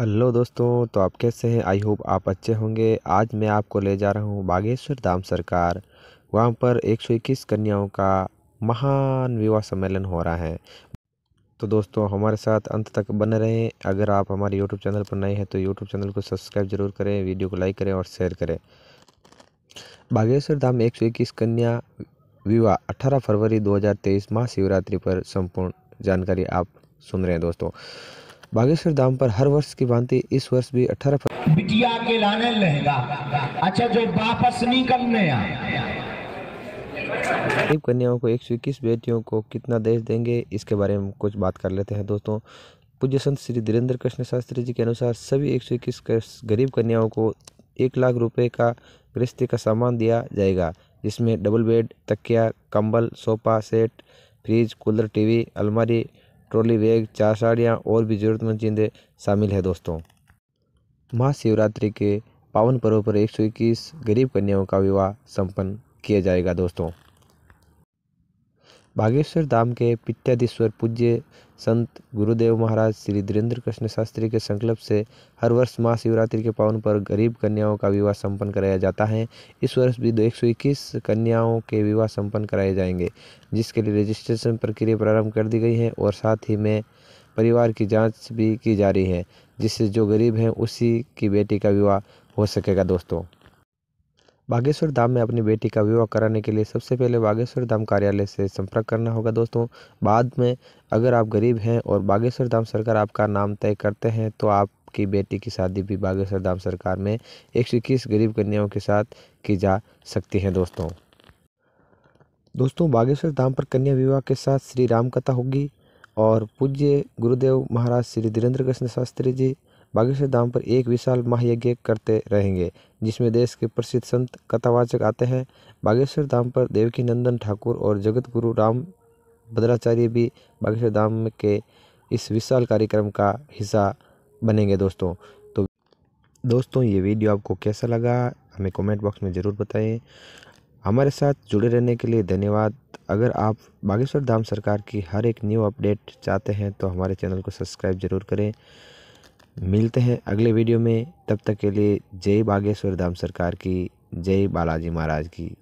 hello दोस्तों तो आप कैसे हैं आई होप आप अच्छे होंगे आज मैं आपको ले जा रहा हूँ बागेश्वर धाम सरकार वहाँ पर 121 कन्याओं का महान विवाह सम्मेलन हो रहा है तो दोस्तों हमारे साथ अंत तक बने रहें अगर आप हमारे यूट्यूब चैनल पर नए हैं तो यूट्यूब चैनल को सब्सक्राइब जरूर करें वीडियो को लाइक करें और शेयर करें बागेश्वर धाम एक कन्या विवाह अठारह फरवरी 2023 महाशिवरात्रि पर संपूर्ण जानकारी आप सुन रहे हैं दोस्तों बागेश्वर धाम पर हर वर्ष की भांति इस वर्ष भी अठारह बिटिया के लाने लहंगा अच्छा जो वापस नहीं करने गरीब कन्याओं को एक सौ इक्कीस बेटियों को कितना देश देंगे इसके बारे में कुछ बात कर लेते हैं दोस्तों पूज्य संत श्री धीरेन्द्र कृष्ण शास्त्री जी के अनुसार सभी एक सौ इक्कीस गरीब कन्याओं को एक लाख रुपए का गृहस्थी का सामान दिया जाएगा जिसमें डबल बेड तकिया कंबल sofa set fridge cooler TV अलमारी ट्रॉली बैग चार साड़ियाँ और भी ज़रूरतमंद चीज़ें शामिल है दोस्तों महाशिवरात्रि के पावन पर्व पर एक सौ इक्कीस गरीब कन्याओं का विवाह संपन्न किया जाएगा दोस्तों बागेश्वर धाम के पित्याधीश्वर पूज्य संत गुरुदेव महाराज श्री धीरेन्द्र कृष्ण शास्त्री के संकल्प से हर वर्ष महाशिवरात्रि के पावन पर गरीब कन्याओं का विवाह संपन्न कराया जाता है इस वर्ष भी दो कन्याओं के विवाह संपन्न कराए जाएंगे जिसके लिए रजिस्ट्रेशन प्रक्रिया प्रारंभ कर दी गई है और साथ ही में परिवार की जांच भी की जा रही है जिससे जो गरीब हैं उसी की बेटी का विवाह हो सकेगा दोस्तों बागेश्वर धाम में अपनी बेटी का विवाह कराने के लिए सबसे पहले बागेश्वर धाम कार्यालय से संपर्क करना होगा दोस्तों बाद में अगर आप गरीब हैं और बागेश्वर धाम सरकार आपका नाम तय करते हैं तो आप की बेटी की शादी भी बागेश्वर धाम सरकार में एक सौ इक्कीस गरीब कन्याओं के साथ की जा सकती है दोस्तों दोस्तों बागेश्वर धाम पर कन्या विवाह के साथ श्री राम कथा होगी और पूज्य गुरुदेव महाराज श्री धीरेन्द्र कृष्ण शास्त्री जी बागेश्वर धाम पर एक विशाल महायज्ञ करते रहेंगे जिसमें देश के प्रसिद्ध संत कथावाचक आते हैं बागेश्वर धाम पर देवकी नंदन ठाकुर और जगत गुरु राम भद्राचार्य भी बागेश्वर धाम के इस विशाल कार्यक्रम का हिस्सा बनेंगे दोस्तों तो दोस्तों ये वीडियो आपको कैसा लगा हमें कमेंट बॉक्स में ज़रूर बताएं हमारे साथ जुड़े रहने के लिए धन्यवाद अगर आप बागेश्वर धाम सरकार की हर एक न्यू अपडेट चाहते हैं तो हमारे चैनल को सब्सक्राइब ज़रूर करें मिलते हैं अगले वीडियो में तब तक के लिए जय बागेश्वर धाम सरकार की जय बालाजी महाराज की